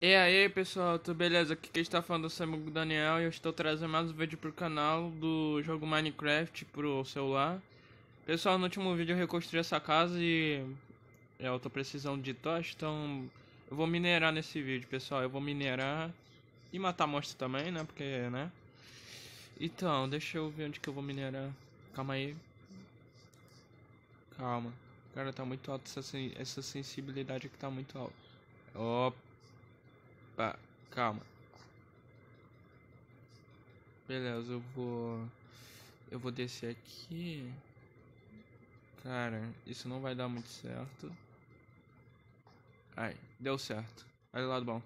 E aí pessoal, tudo beleza? Aqui quem está falando é o Samuel Daniel e eu estou trazendo mais um vídeo pro canal do jogo Minecraft pro celular. Pessoal, no último vídeo eu reconstruí essa casa e é, eu estou precisando de tocha, então eu vou minerar nesse vídeo, pessoal. Eu vou minerar e matar monstro também, né? Porque, né? Então, deixa eu ver onde que eu vou minerar. Calma aí. Calma. Cara, tá muito alto essa, sen essa sensibilidade aqui tá muito alta. Opa. Pá, calma. Beleza, eu vou... Eu vou descer aqui. Cara, isso não vai dar muito certo. Ai, deu certo. Olha o lado bom.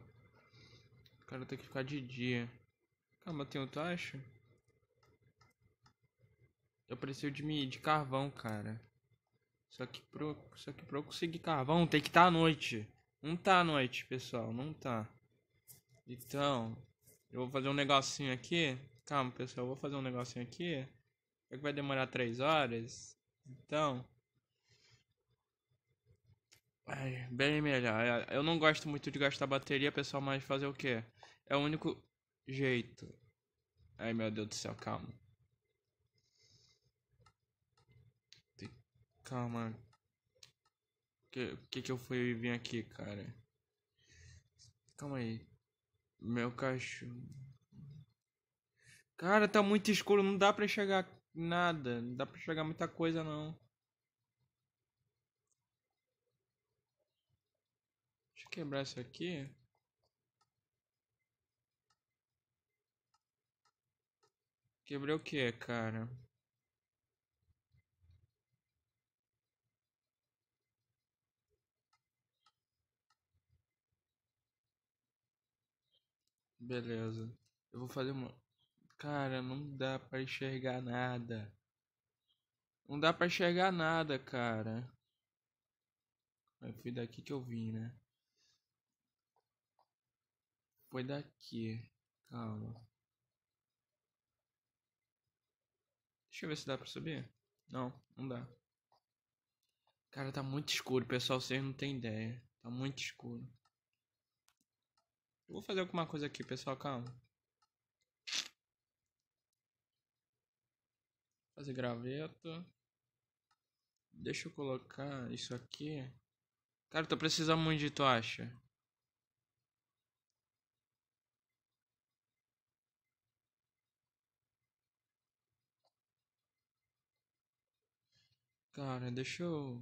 O cara tem que ficar de dia. Calma, tem outro acho? Eu preciso de, de carvão, cara. Só que, pro, só que pra eu conseguir carvão tem que estar tá à noite. Não tá à noite, pessoal. Não tá. Então, eu vou fazer um negocinho aqui. Calma, pessoal, eu vou fazer um negocinho aqui. É que vai demorar 3 horas. Então. Ai, bem melhor. É, eu não gosto muito de gastar bateria, pessoal, mas fazer o quê? É o único jeito. Ai, meu Deus do céu, calma. Calma. O que, que, que eu fui vir aqui, cara? Calma aí. Meu cachorro. Cara, tá muito escuro, não dá pra enxergar nada, não dá pra enxergar muita coisa não. Deixa eu quebrar isso aqui. Quebrei o que, cara? Beleza. Eu vou fazer uma. Cara, não dá pra enxergar nada. Não dá pra enxergar nada, cara. Eu foi daqui que eu vim, né? Foi daqui. Calma. Deixa eu ver se dá pra subir. Não, não dá. Cara, tá muito escuro, pessoal. Vocês não tem ideia. Tá muito escuro. Vou fazer alguma coisa aqui, pessoal, calma. Fazer graveto. Deixa eu colocar isso aqui. Cara, tô precisando muito de tu acha? Cara, deixa eu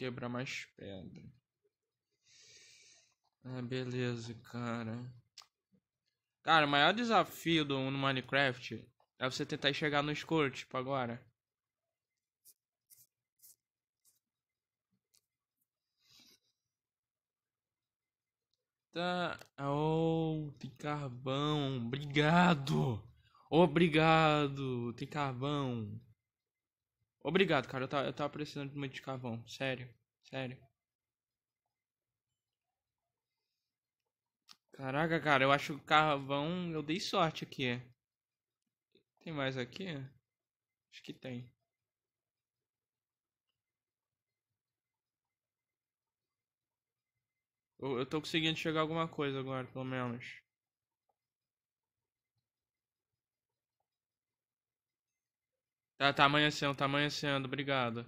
quebrar mais pedra. Ah, beleza, cara. Cara, o maior desafio do, no Minecraft é você tentar chegar no escuro, tipo agora. Tá. Oh, tem carvão. Obrigado. Obrigado. Tem carvão. Obrigado, cara. Eu tava, eu tava precisando muito de carvão. Sério. Sério. Caraca, cara. Eu acho que carvão... Eu dei sorte aqui. Tem mais aqui? Acho que tem. Eu, eu tô conseguindo chegar alguma coisa agora, pelo menos. Tá, tá amanhecendo, tá amanhecendo, obrigado.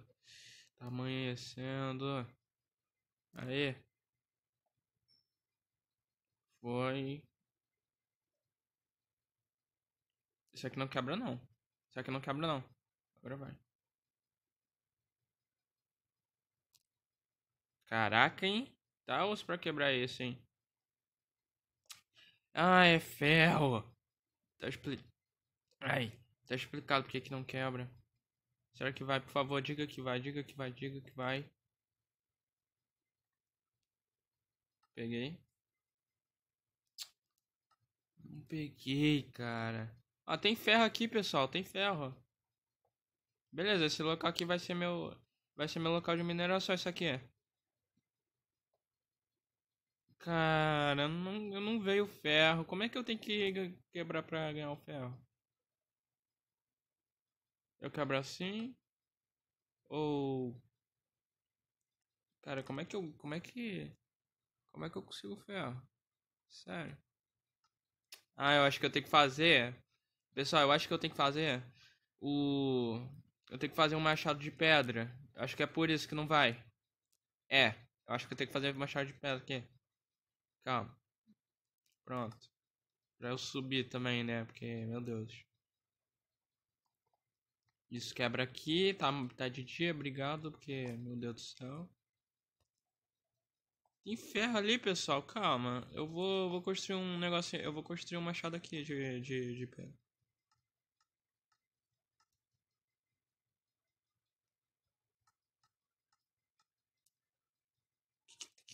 Tá amanhecendo. Aí. Foi. Isso aqui não quebra, não. Isso aqui não quebra, não. Agora vai. Caraca, hein? Tá osso pra quebrar esse, hein? Ah, é ferro. Tá explicando. Ai. Tá explicado porque que não quebra. Será que vai? Por favor, diga que vai, diga que vai, diga que vai. Peguei. Não peguei, cara. Ah, tem ferro aqui, pessoal. Tem ferro. Beleza, esse local aqui vai ser meu... Vai ser meu local de mineração, isso aqui é. Cara, não, eu não veio ferro. Como é que eu tenho que quebrar pra ganhar o ferro? Eu é quebro assim. Ou. Cara, como é que eu. Como é que. Como é que eu consigo ferro? Sério. Ah, eu acho que eu tenho que fazer. Pessoal, eu acho que eu tenho que fazer o. Eu tenho que fazer um machado de pedra. Acho que é por isso que não vai. É, eu acho que eu tenho que fazer um machado de pedra aqui. Calma. Pronto. Pra eu subir também, né? Porque, meu Deus. Isso quebra aqui, tá, tá de dia, obrigado, porque, meu Deus do céu. Tem ferro ali, pessoal, calma. Eu vou, vou construir um negócio, eu vou construir um machado aqui de, de, de pedra.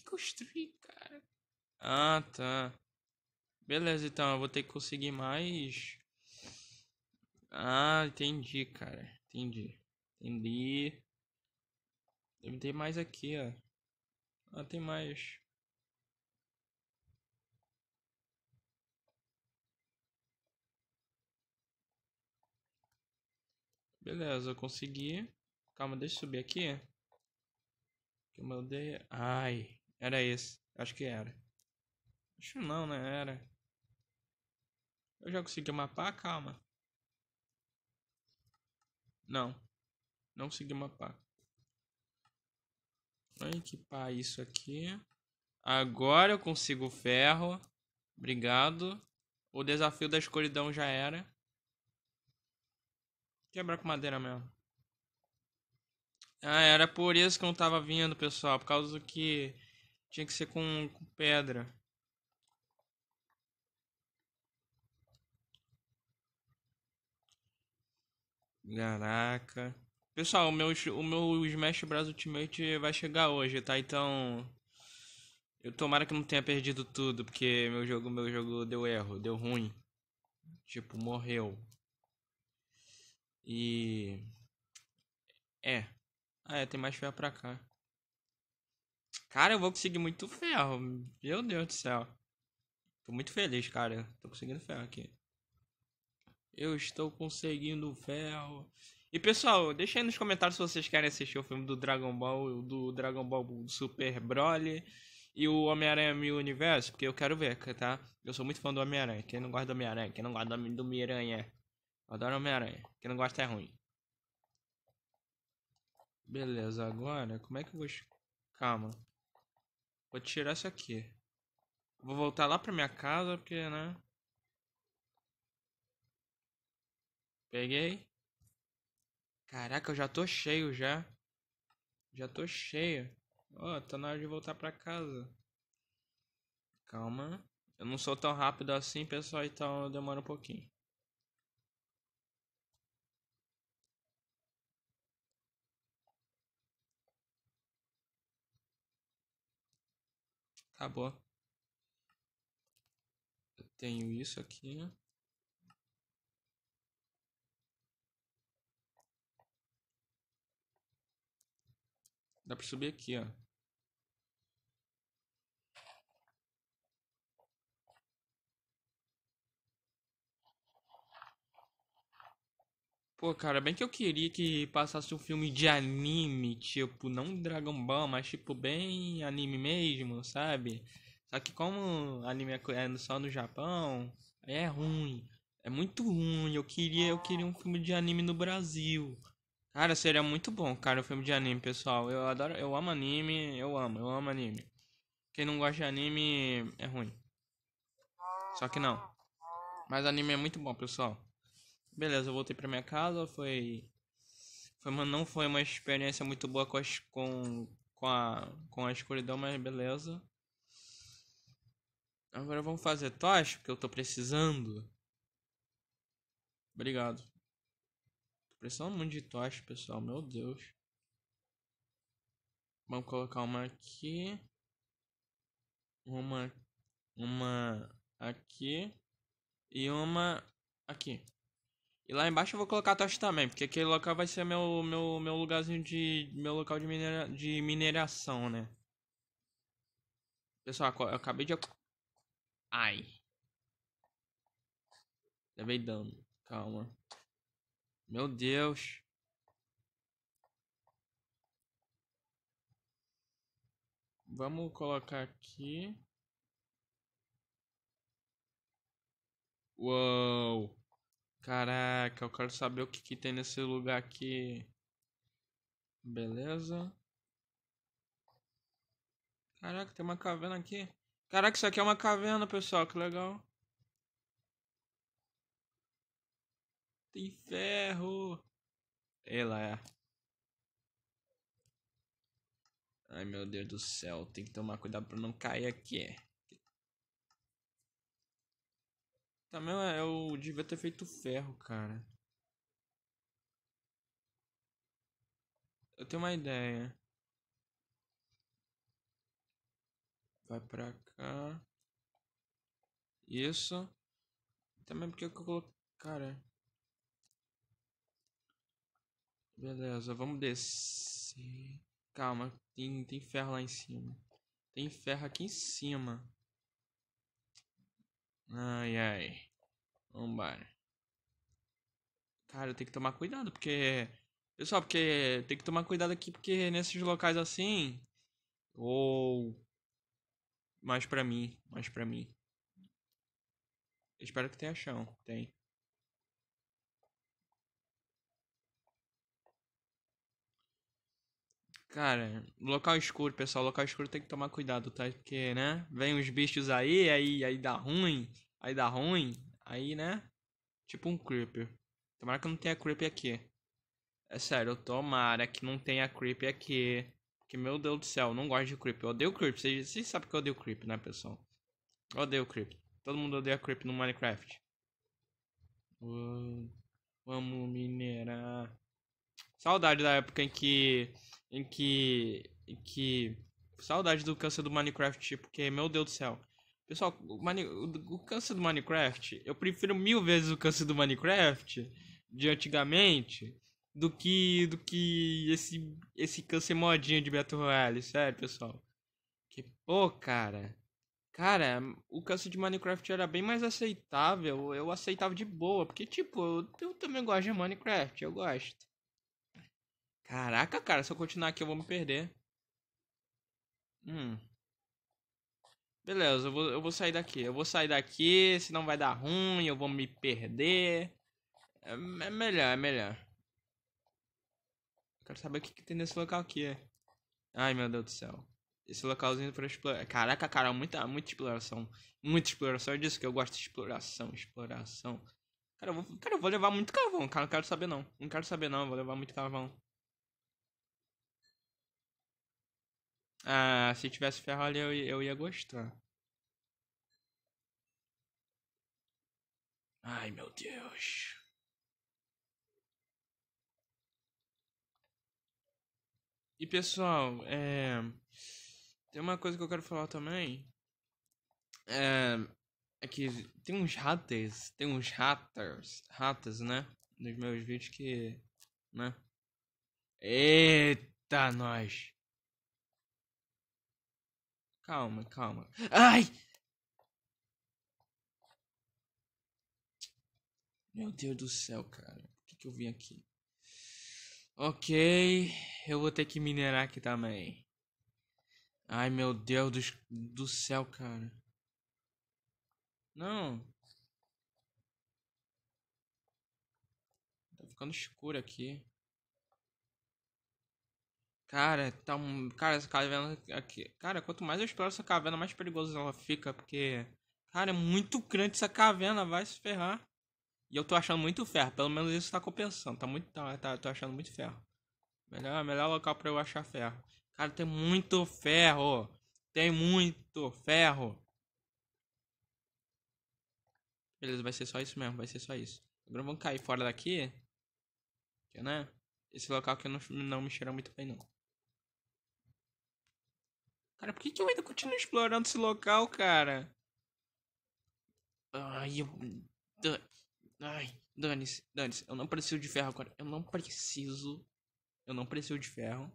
construir, cara. Ah, tá. Beleza, então eu vou ter que conseguir mais ah, entendi, cara. Entendi. Entendi. Deve ter mais aqui, ó. Ah, tem mais. Beleza, eu consegui. Calma, deixa eu subir aqui. Que eu mandei. Ai, era esse. Acho que era. Acho não, né? Era. Eu já consegui mapar? Calma. Não. Não consegui mapar. Vou equipar isso aqui. Agora eu consigo ferro. Obrigado. O desafio da escuridão já era. Quebrar com madeira mesmo. Ah, era por isso que eu não tava vindo, pessoal. Por causa que tinha que ser com, com pedra. Caraca. Pessoal, o meu, o meu Smash Bros Ultimate vai chegar hoje, tá? Então. Eu tomara que não tenha perdido tudo, porque meu jogo, meu jogo deu erro, deu ruim. Tipo, morreu. E. É. Ah, é, tem mais ferro pra cá. Cara, eu vou conseguir muito ferro. Meu Deus do céu. Tô muito feliz, cara. Tô conseguindo ferro aqui. Eu estou conseguindo ferro. E pessoal, deixa aí nos comentários se vocês querem assistir o filme do Dragon Ball, do Dragon Ball Super Broly e o Homem-Aranha Mil Universo, porque eu quero ver, tá? Eu sou muito fã do Homem-Aranha. Quem não gosta do Homem-Aranha, quem não gosta do Homem-Aranha, adoro Homem-Aranha. Quem não gosta é ruim. Beleza, agora, como é que eu vou... Calma. Vou tirar isso aqui. Vou voltar lá pra minha casa, porque, né... Peguei. Caraca, eu já tô cheio já. Já tô cheio. Ó, oh, tá na hora de voltar pra casa. Calma. Eu não sou tão rápido assim, pessoal, então demora um pouquinho. Acabou. Eu tenho isso aqui. Dá para subir aqui, ó. Pô, cara, bem que eu queria que passasse um filme de anime, tipo, não Dragon Ball, mas tipo, bem anime mesmo, sabe? Só que como anime é, é só no Japão, é ruim. É muito ruim. Eu queria, eu queria um filme de anime no Brasil. Cara, seria muito bom, cara, o filme de anime, pessoal. Eu adoro, eu amo anime, eu amo, eu amo anime. Quem não gosta de anime é ruim. Só que não. Mas anime é muito bom, pessoal. Beleza, eu voltei pra minha casa, foi foi uma, não foi uma experiência muito boa com, as, com, com, a, com a escuridão, mas beleza. Agora vamos fazer tocha, porque eu tô precisando. Obrigado pressão muito de tocha, pessoal. Meu Deus. Vamos colocar uma aqui. Uma. Uma aqui. E uma aqui. E lá embaixo eu vou colocar a tocha também, porque aquele local vai ser meu, meu, meu lugarzinho de. meu local de, minera, de mineração, né? Pessoal, eu acabei de. Ai. Levei dano. Calma. Meu Deus! Vamos colocar aqui. Uou! Caraca, eu quero saber o que, que tem nesse lugar aqui. Beleza. Caraca, tem uma caverna aqui. Caraca, isso aqui é uma caverna, pessoal. Que legal. Tem ferro. Ela é. Ai meu Deus do céu, tem que tomar cuidado pra não cair aqui. Também eu devia ter feito ferro, cara. Eu tenho uma ideia. Vai pra cá. Isso. Também porque eu coloquei. Cara. Beleza, vamos descer. Calma, tem, tem ferro lá em cima. Tem ferro aqui em cima. Ai, ai. Vambora. Cara, eu tenho que tomar cuidado, porque... Pessoal, porque tem que tomar cuidado aqui, porque nesses locais assim... Ou... mais pra mim, mais pra mim. Espero que tenha chão. Tem. Cara, local escuro, pessoal, local escuro tem que tomar cuidado, tá? Porque, né? Vem os bichos aí, aí, aí dá ruim, aí dá ruim, aí, né? Tipo um creeper. Tomara que não tenha creeper aqui. É sério, tomara que não tenha creeper aqui. Porque, meu Deus do céu, não gosto de creep. Eu odeio creep. Vocês, vocês sabem que eu odeio creep, né, pessoal? Eu odeio creep. Todo mundo odeia creep no Minecraft. Uh, vamos minerar. Saudade da época em que em que. Em que. Saudade do câncer do Minecraft, tipo, porque, meu Deus do céu. Pessoal, o, Mani... o câncer do Minecraft, eu prefiro mil vezes o câncer do Minecraft de antigamente do que do que esse esse câncer modinho de Battle Royale, sério, pessoal. Que pô, cara. Cara, o câncer de Minecraft era bem mais aceitável, eu aceitava de boa, porque tipo, eu, eu também gosto de Minecraft, eu gosto. Caraca, cara, se eu continuar aqui eu vou me perder. Hum. Beleza, eu vou, eu vou sair daqui. Eu vou sair daqui, senão vai dar ruim, eu vou me perder. É, é melhor, é melhor. quero saber o que, que, tem nesse local aqui. Ai, meu Deus do céu. Esse localzinho pra explorar. Caraca, cara, muita, muita exploração. Muita exploração. É disso que eu gosto de exploração, exploração. Cara, eu vou, cara, eu vou levar muito carvão, cara. Não quero saber não. Não quero saber não, eu vou levar muito carvão. Ah, se tivesse Ferrari eu, eu ia gostar. Ai, meu Deus. E pessoal, é... tem uma coisa que eu quero falar também. É, é que tem uns haters, tem uns haters, ratas, né? Nos meus vídeos que. né? Eita, nós! Calma, calma. Ai! Meu Deus do céu, cara. Por que, que eu vim aqui? Ok. Eu vou ter que minerar aqui também. Ai, meu Deus do, do céu, cara. Não. Tá ficando escuro aqui. Cara, tá um. Cara, essa caverna aqui. Cara, quanto mais eu exploro essa caverna, mais perigosa ela fica. Porque. Cara, é muito grande essa caverna, vai se ferrar. E eu tô achando muito ferro. Pelo menos isso tá compensando. Tá muito. Tá, tá, tô achando muito ferro. Melhor, melhor local pra eu achar ferro. Cara, tem muito ferro. Tem muito ferro. Beleza, vai ser só isso mesmo. Vai ser só isso. Agora vamos cair fora daqui. Né? Esse local aqui não, não me cheira muito bem, não. Cara, por que, que eu ainda continuo explorando esse local, cara? Ai, eu. Ai, dane-se, dane-se. Eu não preciso de ferro agora. Eu não preciso. Eu não preciso de ferro.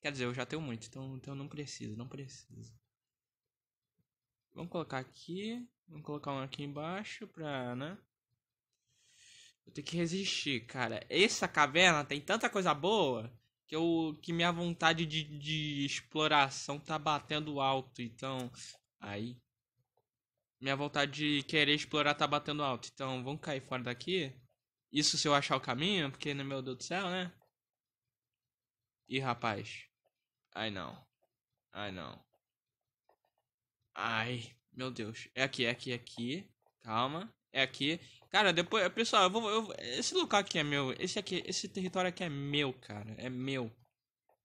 Quer dizer, eu já tenho muito, então, então eu não preciso, não preciso. Vamos colocar aqui. Vamos colocar um aqui embaixo pra, né? Eu tenho que resistir, cara. Essa caverna tem tanta coisa boa que eu que minha vontade de, de exploração tá batendo alto, então aí minha vontade de querer explorar tá batendo alto. Então, vamos cair fora daqui. Isso se eu achar o caminho, porque né, meu Deus do céu, né? Ih, rapaz. Ai não. Ai não. Ai, meu Deus. É aqui, é aqui, é aqui. Calma é aqui. Cara, depois, pessoal, eu vou, eu, esse lugar aqui é meu, esse aqui, esse território aqui é meu, cara, é meu.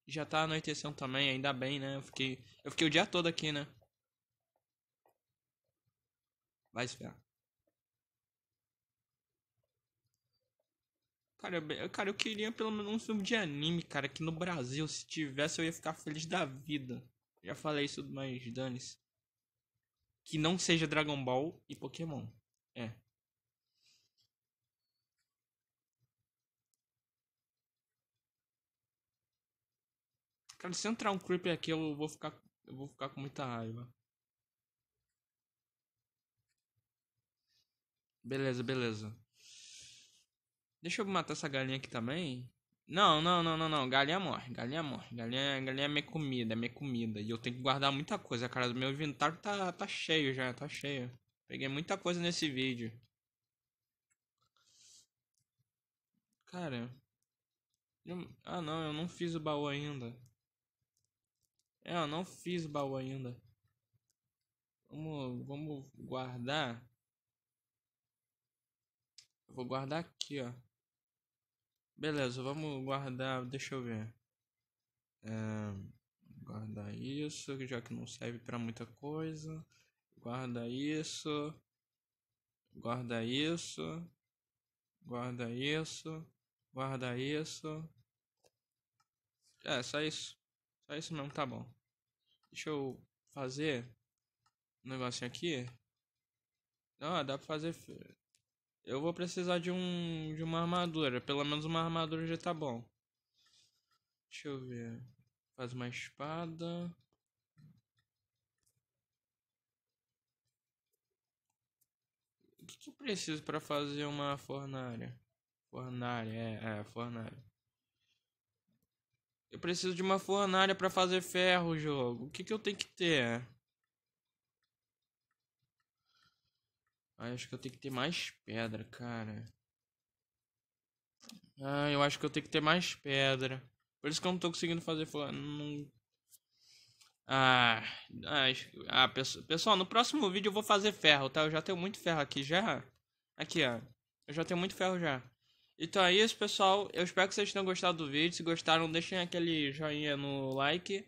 Já tá anoitecendo também, ainda bem, né? Eu fiquei, eu fiquei o dia todo aqui, né? Vai esperar. Cara, eu, cara, eu queria pelo menos um filme de anime, cara, que no Brasil, se tivesse, eu ia ficar feliz da vida. Já falei isso, mas dane -se. Que não seja Dragon Ball e Pokémon. É. Cara, se entrar um creeper aqui, eu vou ficar, eu vou ficar com muita raiva. Beleza, beleza. Deixa eu matar essa galinha aqui também. Não, não, não, não, não. Galinha morre, galinha morre. Galinha, galinha é minha comida, é minha comida. E eu tenho que guardar muita coisa. Cara, do meu inventário tá, tá cheio já, tá cheio. Peguei muita coisa nesse vídeo. Cara. Eu... Ah não, eu não fiz o baú ainda. É, eu não fiz o baú ainda. Vamos, vamos guardar. Eu vou guardar aqui, ó. Beleza, vamos guardar. Deixa eu ver. É, guardar isso, já que não serve para muita coisa guarda isso, guarda isso, guarda isso, guarda isso. É, só isso. Só isso mesmo, tá bom. Deixa eu fazer um negocinho aqui. Ah, dá pra fazer. Eu vou precisar de um de uma armadura. Pelo menos uma armadura já tá bom. Deixa eu ver. Faz uma espada. que eu preciso para fazer uma fornalha? Fornalha, é, é, fornalha. Eu preciso de uma fornalha para fazer ferro, jogo. O que, que eu tenho que ter? Ah, acho que eu tenho que ter mais pedra, cara. Ah, eu acho que eu tenho que ter mais pedra. Por isso que eu não tô conseguindo fazer fornalha. Não ah, ah, pessoal, no próximo vídeo eu vou fazer ferro, tá? Eu já tenho muito ferro aqui, já. Aqui, ó. Eu já tenho muito ferro já. Então é isso, pessoal. Eu espero que vocês tenham gostado do vídeo. Se gostaram, deixem aquele joinha no like.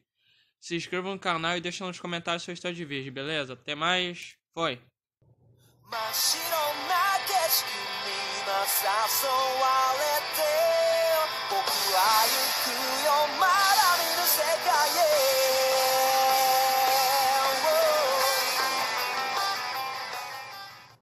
Se inscrevam no canal e deixem nos comentários sua história de vídeo, beleza? Até mais. Foi.